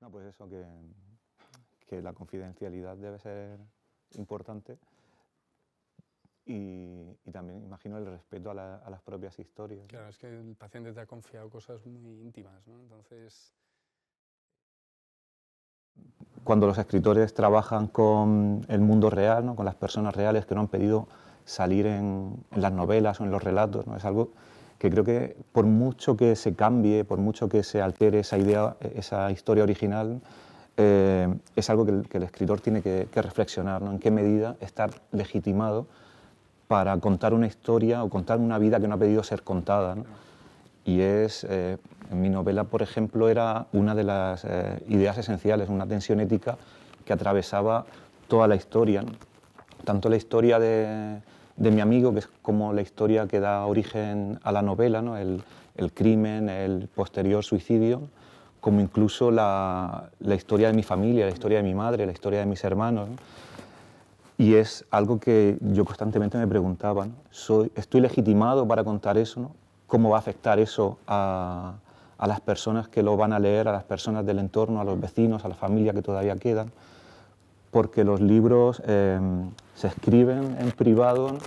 No, pues eso, que, que la confidencialidad debe ser importante y, también imagino el respeto a, las propias historias. Claro, es que el paciente te ha confiado cosas muy íntimas, ¿no? Entonces... Cuando los escritores trabajan con el mundo real, ¿no? con las personas reales que no han pedido salir en, en las novelas o en los relatos, ¿no? es algo que creo que por mucho que se cambie, por mucho que se altere esa idea, esa historia original, eh, es algo que el, escritor tiene que, reflexionar, ¿no? En qué medida estar legitimado para contar una historia o contar una vida que no ha pedido ser contada. ¿no? Y es, eh, en mi novela, por ejemplo, era una de las eh, ideas esenciales, una tensión ética que atravesaba toda la historia, tanto la historia de, de mi amigo, que es como la historia que da origen a la novela, ¿no? el, crimen, el posterior suicidio, como incluso la, historia de mi familia, la historia de mi madre, la historia de mis hermanos. Y es algo que yo constantemente me preguntaba, ¿Soy, ¿estoy legitimado para contar eso? ¿Cómo va a afectar eso a, las personas que lo van a leer, a las personas del entorno, a los vecinos, a la familia que todavía quedan? Porque los libros... Em, se escriben en privado,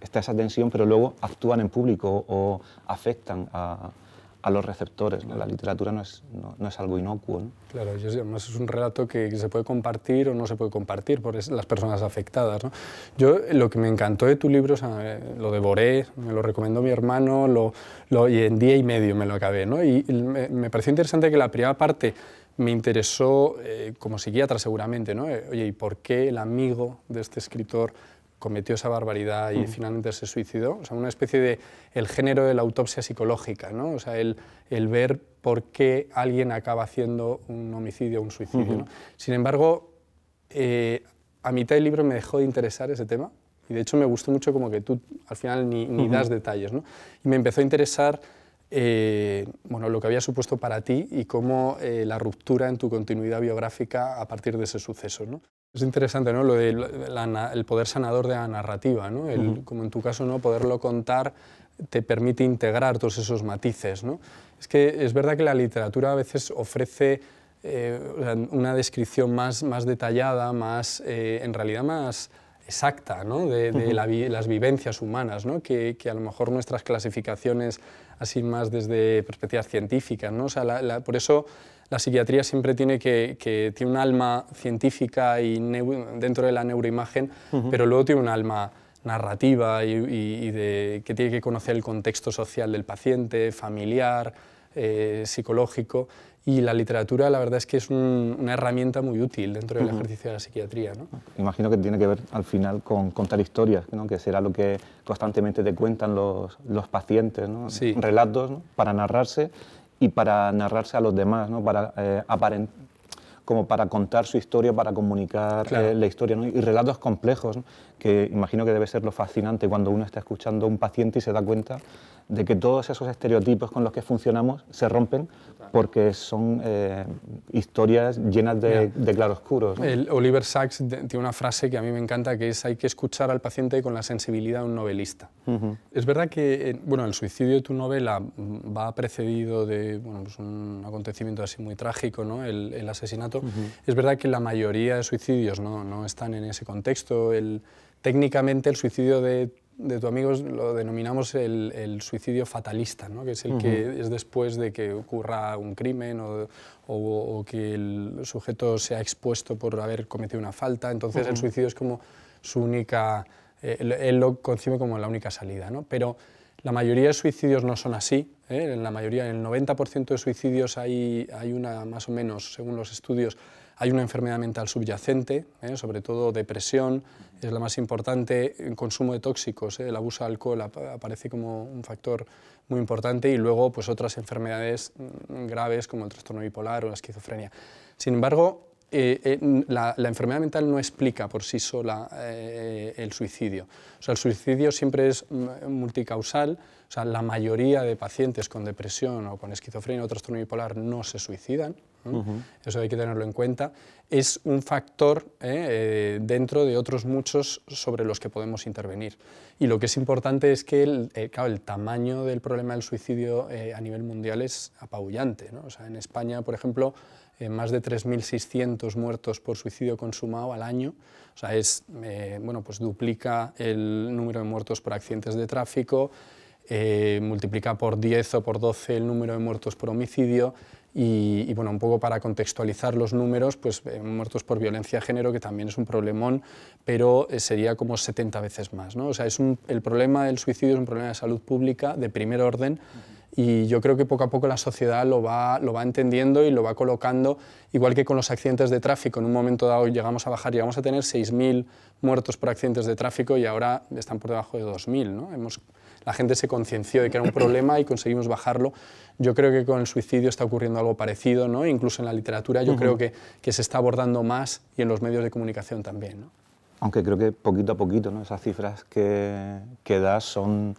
está esa tensión, pero luego actúan en público o afectan a, a los receptores. La literatura no es, no, es algo inocuo. Claro, además es un relato que se puede compartir o no se puede compartir por las personas afectadas. Yo lo que me encantó de tu libro, lo devoré, me lo recomendó mi hermano, lo, lo, y en día y medio me lo acabé. Y me, me pareció interesante que la primera parte me interesó eh, como psiquiatra seguramente, ¿no? Eh, oye, ¿y por qué el amigo de este escritor cometió esa barbaridad y mm. finalmente se suicidó? O sea, una especie de el género de la autopsia psicológica, ¿no? O sea, el, ver por qué alguien acaba haciendo un homicidio o un suicidio. ¿no? Sin embargo, eh, a mitad del libro me dejó de interesar ese tema y de hecho me gustó mucho como que tú al final ni, das detalles, ¿no? Y me empezó a interesar eh, lo que había supuesto para ti y cómo eh, la ruptura en tu continuidad biográfica a partir de ese suceso. Es interesante ¿no? lo el poder sanador de la narrativa, ¿no? como en tu caso, ¿no? poderlo contar te permite integrar todos esos matices. ¿no? Es que es verdad que la literatura a veces ofrece eh, una descripción más, más detallada, más, en realidad más exacta ¿no? de, las vivencias humanas, ¿no? que, a lo mejor nuestras clasificaciones así más desde perspectivas científicas. ¿no? por eso la psiquiatría siempre tiene que, que tiene un alma científica y dentro de la neuroimagen, pero luego tiene un alma narrativa y, que tiene que conocer el contexto social del paciente, familiar, eh, psicológico y la literatura la verdad es que es una herramienta muy útil dentro del ejercicio de la psiquiatría. ¿no? Imagino que tiene que ver al final con contar historias, que será lo que constantemente te cuentan los, los pacientes, relatos para narrarse y para narrarse a los demás, para eh, aparentar como para contar su historia, para comunicar eh, la historia, ¿no? y relatos complejos, que imagino que debe ser lo fascinante cuando uno está escuchando a un paciente y se da cuenta de que todos esos estereotipos con los que funcionamos se rompen porque son eh, historias llenas de, de claroscuros. El Oliver Sacks tiene una frase que a mí me encanta, que es hay que escuchar al paciente con la sensibilidad de un novelista. Es verdad que eh, bueno, el suicidio de tu novela va precedido de bueno, pues, un acontecimiento así muy trágico, ¿no? el asesinato es verdad que la mayoría de suicidios no, están en ese contexto. El, técnicamente el suicidio de, tu amigo lo denominamos el, suicidio fatalista, ¿no? que es el que es después de que ocurra un crimen o, que el sujeto sea expuesto por haber cometido una falta. Entonces el suicidio es como su única... Eh, él, lo concibe como la única salida, ¿no? Pero la mayoría de suicidios no son así, ¿eh? en la mayoría, el 90% de suicidios hay, una, más o menos, según los estudios, hay una enfermedad mental subyacente, ¿eh? sobre todo depresión, es la más importante, consumo de tóxicos, ¿eh? el abuso de alcohol aparece como un factor muy importante y luego pues, otras enfermedades mm, graves como el trastorno bipolar o la esquizofrenia. Sin embargo, eh, eh, la, enfermedad mental no explica por sí sola eh, el suicidio. O el suicidio siempre es mm, multicausal. O sea, la mayoría de pacientes con depresión o con esquizofrenia o trastorno bipolar no se suicidan. Eso hay que tenerlo en cuenta. Es un factor dentro de otros muchos sobre los que podemos intervenir. Y lo que es importante es que el, el tamaño del problema del suicidio a nivel mundial es apabullante. en España, por ejemplo, eh, más de 3.600 muertos por suicidio consumado al año. O sea, es, eh, bueno, pues duplica el número de muertos por accidentes de tráfico, eh, multiplica por 10 o por 12 el número de muertos por homicidio y, bueno, un poco para contextualizar los números, pues muertos por violencia de género, que también es un problemón, pero sería como 70 veces más. O sea, es el problema del suicidio es un problema de salud pública de primer orden y yo creo que poco a poco la sociedad lo va, lo va entendiendo y lo va colocando, igual que con los accidentes de tráfico. En un momento dado llegamos a bajar, llegamos a tener 6.000 muertos por accidentes de tráfico y ahora están por debajo de 2.000. ¿no? Hemos, la gente se concienció de que era un problema y conseguimos bajarlo. Yo creo que con el suicidio está ocurriendo algo parecido, ¿no? incluso en la literatura yo creo que, que, se está abordando más y en los medios de comunicación también. Aunque creo que poquito a poquito ¿no? esas cifras que, que das son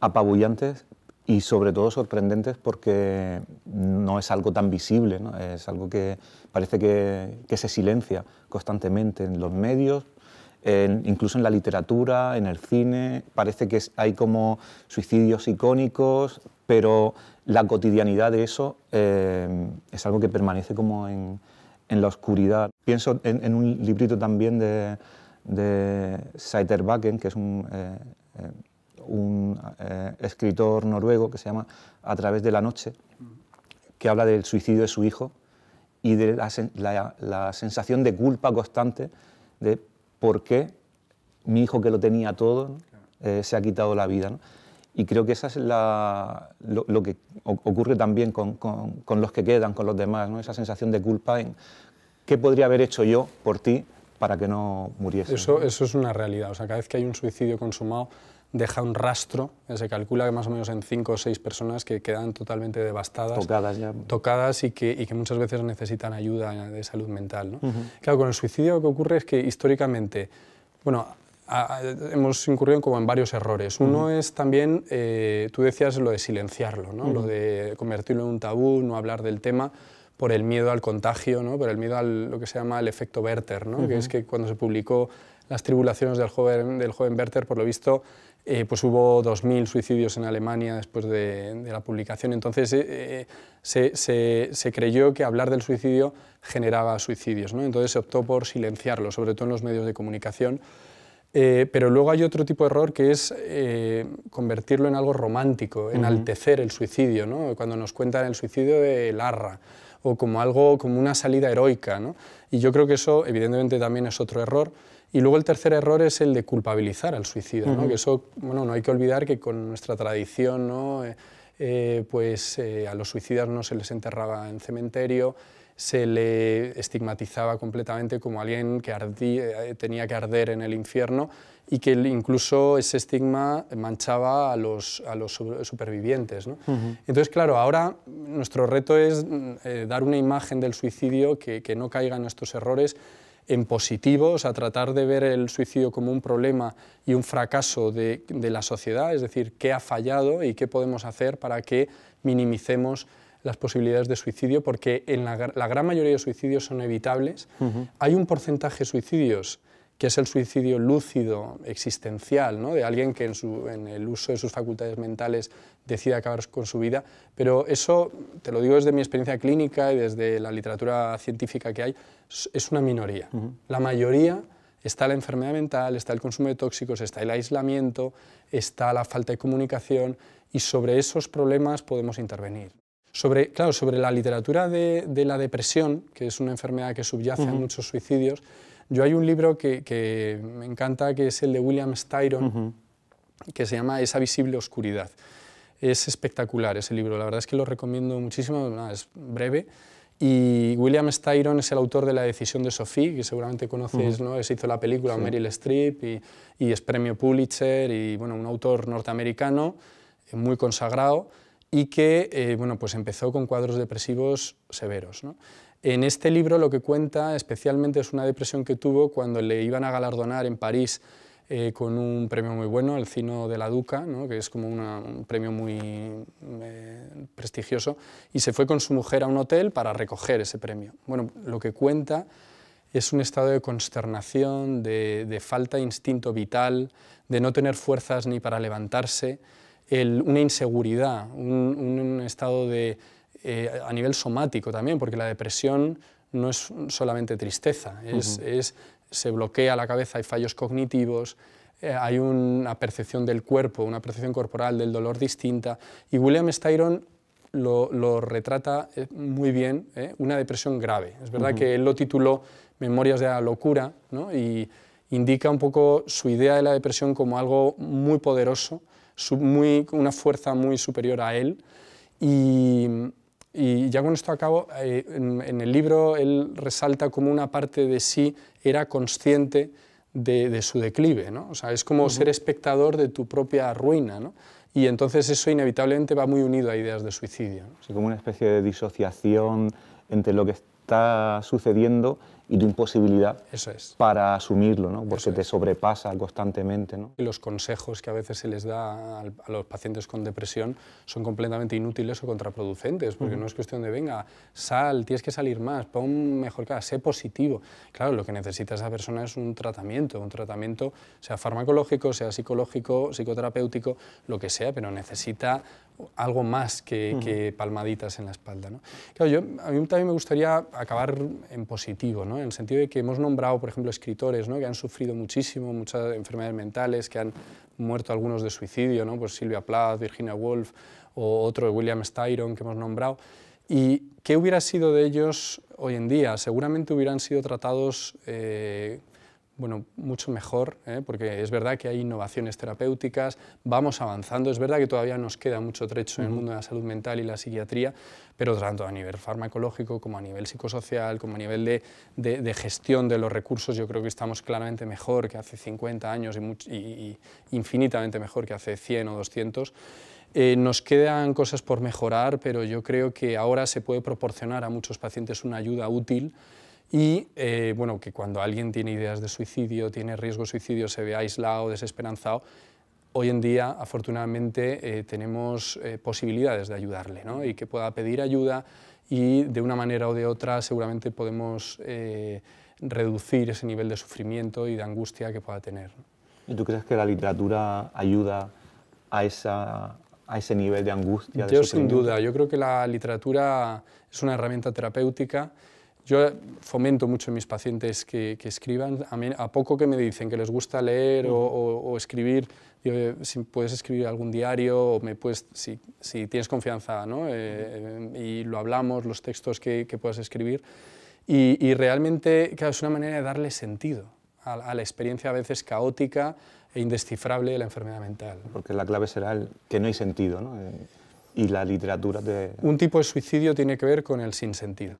apabullantes, y sobre todo sorprendentes porque no es algo tan visible, ¿no? es algo que parece que, se silencia constantemente en los medios, incluso en la literatura, en el cine, parece que hay como suicidios icónicos, pero la cotidianidad de eso eh, es algo que permanece como en, la oscuridad. Pienso en, un librito también de, de Saiterbakken, que es un... Eh, eh, un eh, escritor noruego que se llama A través de la noche, que habla del suicidio de su hijo y de la, la, sensación de culpa constante de por qué mi hijo que lo tenía todo eh, se ha quitado la vida. Y creo que eso es la, lo, que ocurre también con, con, con, los que quedan, con los demás, ¿no? esa sensación de culpa en qué podría haber hecho yo por ti para que no muriese. Eso, eso es una realidad, o sea, cada vez que hay un suicidio consumado, deja un rastro, se calcula que más o menos en cinco o seis personas que quedan totalmente devastadas, tocadas, tocadas y, que, que muchas veces necesitan ayuda de salud mental. ¿no? Claro, con el suicidio lo que ocurre es que históricamente, bueno, hemos incurrido como en varios errores. Uno es también, eh, tú decías lo de silenciarlo, ¿no? lo de convertirlo en un tabú, no hablar del tema por el miedo al contagio, ¿no? por el miedo a lo que se llama el efecto Werther, ¿no? que es que cuando se publicó las tribulaciones del joven, del joven Werther, por lo visto, eh, pues hubo 2.000 suicidios en Alemania después de, la publicación. Entonces eh, eh, se, creyó que hablar del suicidio generaba suicidios. ¿no? Entonces se optó por silenciarlo, sobre todo en los medios de comunicación. pero luego hay otro tipo de error que es convertirlo en algo romántico, enaltecer el suicidio, ¿no? cuando nos cuentan el suicidio de Larra o como algo como una salida heroica, Y yo creo que eso evidentemente también es otro error. Y luego el tercer error es el de culpabilizar al suicida, ¿no? eso, bueno, no hay que olvidar que con nuestra tradición, eh, eh, pues eh, a los suicidas no se les enterraba en cementerio, se les estigmatizaba completamente como alguien que tenía que arder en el infierno y que incluso ese estigma manchaba a los, a los supervivientes. Entonces, claro, ahora nuestro reto es mm, dar una imagen del suicidio que, que no caiga en estos errores en positivos a tratar de ver el suicidio como un problema y un fracaso de, la sociedad, es decir, qué ha fallado y qué podemos hacer para que minimicemos las posibilidades de suicidio, porque en la, gran mayoría de suicidios son evitables. Hay un porcentaje de suicidios que es el suicidio lúcido, existencial, ¿no? de alguien que en, el uso de sus facultades mentales decide acabar con su vida. Pero eso, te lo digo desde mi experiencia clínica y desde la literatura científica que hay, es una minoría. La mayoría está la enfermedad mental, está el consumo de tóxicos, está el aislamiento, está la falta de comunicación y sobre esos problemas podemos intervenir. Sobre, claro, sobre la literatura de, la depresión, que es una enfermedad que subyace a muchos suicidios, yo hay un libro que, me encanta, que es el de William Styron, que se llama Esa visible oscuridad. Es espectacular ese libro, la verdad es que lo recomiendo muchísimo, es breve. Y William Styron es el autor de La decisión de Sophie, que seguramente conoces, ¿no? Se hizo la película Meryl Streep y, y, es premio Pulitzer y, bueno, un autor norteamericano eh, muy consagrado y que, eh, bueno, pues empezó con cuadros depresivos severos, ¿no? En este libro lo que cuenta especialmente es una depresión que tuvo cuando le iban a galardonar en París eh, con un premio muy bueno, el Cino de la Duca, que es como un premio muy eh, prestigioso, y se fue con su mujer a un hotel para recoger ese premio. Bueno, lo que cuenta es un estado de consternación, de, falta de instinto vital, de no tener fuerzas ni para levantarse, una inseguridad, un estado de eh, a nivel somático también, porque la depresión no es solamente tristeza, es, se bloquea la cabeza, hay fallos cognitivos, eh, hay una percepción del cuerpo, una percepción corporal del dolor distinta. Y William Styron lo, retrata eh, muy bien, una depresión grave. Es verdad que él lo tituló Memorias de la Locura ¿no? y indica un poco su idea de la depresión como algo muy poderoso, muy, una fuerza muy superior a él. Y, y ya con esto acabo, eh, en, el libro él resalta como una parte de sí era consciente de, su declive, ¿no? O sea, es como ser espectador de tu propia ruina, Y entonces eso inevitablemente va muy unido a ideas de suicidio. Sí, como una especie de disociación entre lo que está sucediendo y tu imposibilidad Eso es. para asumirlo, ¿no? porque te sobrepasa constantemente. Y los consejos que a veces se les da a los pacientes con depresión son completamente inútiles o contraproducentes, porque no es cuestión de, venga, sal, tienes que salir más, pon mejor cara, sé positivo. Claro, lo que necesita esa persona es un tratamiento, un tratamiento sea farmacológico, sea psicológico, psicoterapéutico, lo que sea, pero necesita algo más que, palmaditas en la espalda. ¿no? Claro, yo, a mí también me gustaría acabar en positivo, ¿no? en el sentido de que hemos nombrado, por ejemplo, escritores ¿no? que han sufrido muchísimo, muchas enfermedades mentales, que han muerto algunos de suicidio, ¿no? pues Silvia Plath, Virginia Woolf o otro William Styron que hemos nombrado. ¿Y qué hubiera sido de ellos hoy en día? Seguramente hubieran sido tratados eh, bueno, mucho mejor, ¿eh? porque es verdad que hay innovaciones terapéuticas, vamos avanzando, es verdad que todavía nos queda mucho trecho en el mundo de la salud mental y la psiquiatría, pero tanto a nivel farmacológico como a nivel psicosocial, como a nivel de, gestión de los recursos, yo creo que estamos claramente mejor que hace 50 años y, infinitamente mejor que hace 100 o 200. Eh, nos quedan cosas por mejorar, pero yo creo que ahora se puede proporcionar a muchos pacientes una ayuda útil y eh, bueno, que cuando alguien tiene ideas de suicidio, tiene riesgo de suicidio, se ve aislado, desesperanzado, hoy en día afortunadamente eh, tenemos eh, posibilidades de ayudarle ¿no? y que pueda pedir ayuda y de una manera o de otra seguramente podemos reducir ese nivel de sufrimiento y de angustia que pueda tener. ¿Y tú crees que la literatura ayuda a esa, a ese nivel de angustia? yo sin duda, yo creo que la literatura es una herramienta terapéutica yo fomento mucho a mis pacientes que, escriban. A, poco que me dicen que les gusta leer o, escribir, si puedes escribir algún diario, o me si, tienes confianza, ¿no? Eh, y lo hablamos, los textos que, puedas escribir. Y, realmente es una manera de darle sentido a, la experiencia a veces caótica e indescifrable de la enfermedad mental. Porque la clave será el que no hay sentido, ¿no? Eh, y la literatura de... Un tipo de suicidio tiene que ver con el sinsentido.